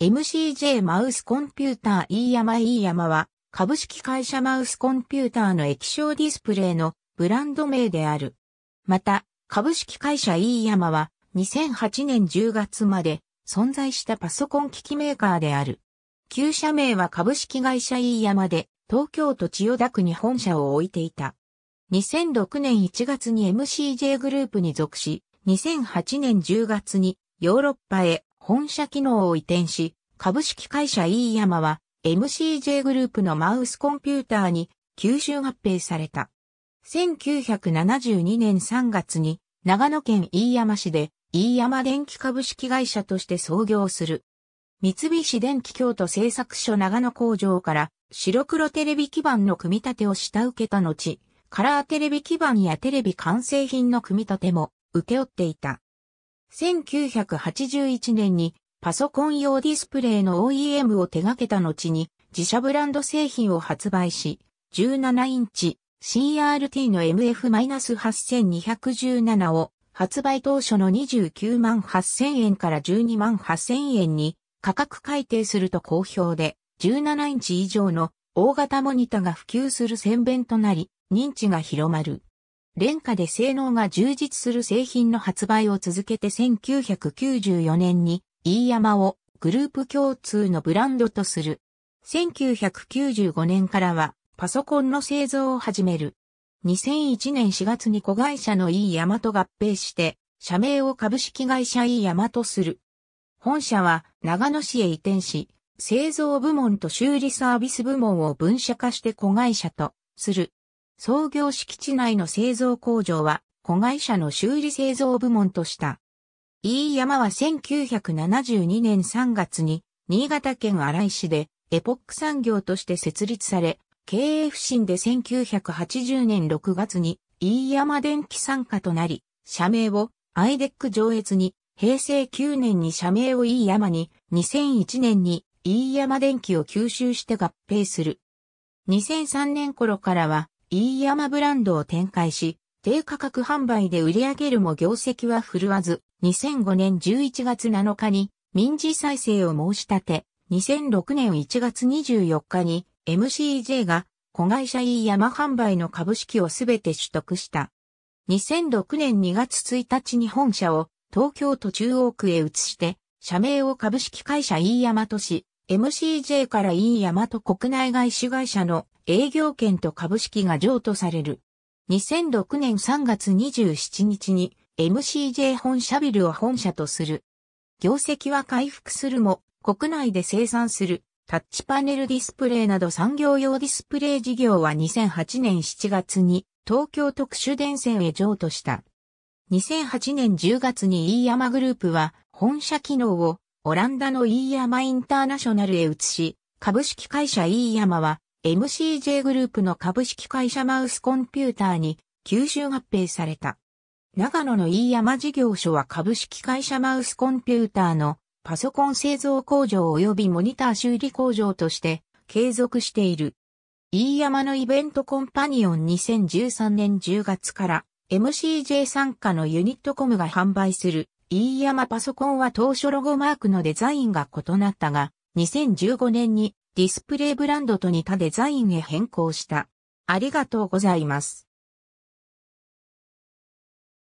MCJ マウスコンピューター飯山飯山は、株式会社マウスコンピューターの液晶ディスプレイのブランド名である。また、株式会社飯山は、2008年10月まで存在したパソコン機器メーカーである。旧社名は株式会社飯山で、東京都千代田区に本社を置いていた。2006年1月に MCJ グループに属し、2008年10月にヨーロッパへ本社機能を移転し、株式会社 E 山は MCJ グループのマウスコンピューターに吸収合併された。1972年3月に長野県飯山市で飯山電機株式会社として創業する。三菱電機京都製作所長野工場から白黒テレビ基板の組み立てを下請けた後、カラーテレビ基板やテレビ完成品の組み立ても請け負っていた。1981年にパソコン用ディスプレイの OEM を手掛けた後に自社ブランド製品を発売し、17インチ CRT の MF-8217 を発売当初の29万8000円から12万8000円に価格改定すると好評で17インチ以上の大型モニタが普及する宣弁となり認知が広まる。廉価で性能が充実する製品の発売を続けて1994年に、飯山をグループ共通のブランドとする。1995年からは、パソコンの製造を始める。2001年4月に子会社の飯山と合併して、社名を株式会社飯山とする。本社は長野市へ移転し、製造部門と修理サービス部門を分社化して子会社とする。創業敷地内の製造工場は、子会社の修理製造部門とした。飯山は1972年3月に、新潟県荒井市で、エポック産業として設立され、経営不振で1980年6月に、飯山電機参加となり、社名を、アイデック上越に、平成9年に社名を飯山に、2001年に飯山電機を吸収して合併する。2003年頃からは飯山ブランドを展開し、低価格販売で売り上げるも業績は振るわず、2005年11月7日に民事再生を申し立て、2006年1月24日に MCJ が子会社飯山販売の株式をすべて取得した。2006年2月1日に本社を東京都中央区へ移して、社名を株式会社飯山とし、MCJ から飯山と国内外資会社の営業権と株式が譲渡される。2006年3月27日に MCJ 本社ビルを本社とする。業績は回復するも、国内で生産するタッチパネルディスプレイなど産業用ディスプレイ事業は2008年7月に東京特殊電線へ譲渡した。2008年10月に e 山グループは本社機能をオランダの e 山インターナショナルへ移し、株式会社 e 山は MCJ グループの株式会社マウスコンピューターに吸収合併された。長野の飯山事業所は株式会社マウスコンピューターのパソコン製造工場及びモニター修理工場として継続している。飯山のイベントコンパニオン2013年10月から MCJ 参加のユニットコムが販売する飯山パソコンは当初ロゴマークのデザインが異なったが2015年にディスプレイブランドと似たデザインへ変更した。ありがとうございます。